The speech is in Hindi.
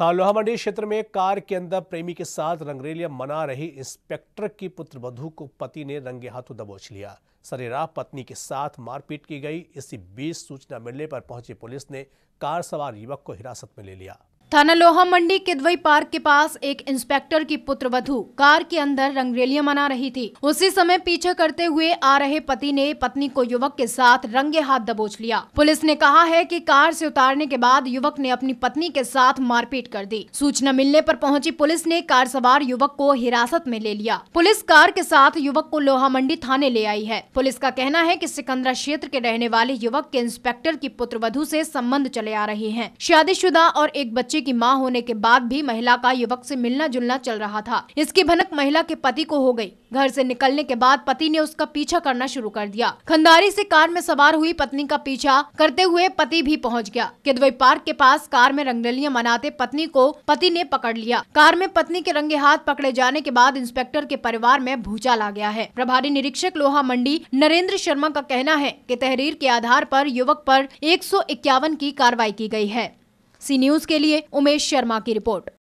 था मंडी क्षेत्र में कार के अंदर प्रेमी के साथ रंगरेलिया मना रही इंस्पेक्टर की पुत्रवधु को पति ने रंगे हाथों दबोच लिया सरेराह पत्नी के साथ मारपीट की गई इसी बीच सूचना मिलने पर पहुंची पुलिस ने कार सवार युवक को हिरासत में ले लिया थाना लोहा मंडी किदवई पार्क के पास एक इंस्पेक्टर की पुत्रवधु कार के अंदर रंगरेलियां मना रही थी उसी समय पीछे करते हुए आ रहे पति ने पत्नी को युवक के साथ रंगे हाथ दबोच लिया पुलिस ने कहा है कि कार से उतारने के बाद युवक ने अपनी पत्नी के साथ मारपीट कर दी सूचना मिलने पर पहुंची पुलिस ने कार सवार युवक को हिरासत में ले लिया पुलिस कार के साथ युवक को लोहा मंडी थाने ले आई है पुलिस का कहना है की सिकंदरा क्षेत्र के रहने वाले युवक के इंस्पेक्टर की पुत्र ऐसी संबंध चले आ रहे हैं शादीशुदा और एक बच्चे की मां होने के बाद भी महिला का युवक से मिलना जुलना चल रहा था इसकी भनक महिला के पति को हो गई घर से निकलने के बाद पति ने उसका पीछा करना शुरू कर दिया खंदारी से कार में सवार हुई पत्नी का पीछा करते हुए पति भी पहुंच गया किदवई पार्क के पास कार में रंगरलियाँ मनाते पत्नी को पति ने पकड़ लिया कार में पत्नी के रंगे हाथ पकड़े जाने के बाद इंस्पेक्टर के परिवार में भूचाल आ गया है प्रभारी निरीक्षक लोहा मंडी नरेंद्र शर्मा का कहना है की तहरीर के आधार आरोप युवक आरोप एक की कार्रवाई की गयी है सी न्यूज के लिए उमेश शर्मा की रिपोर्ट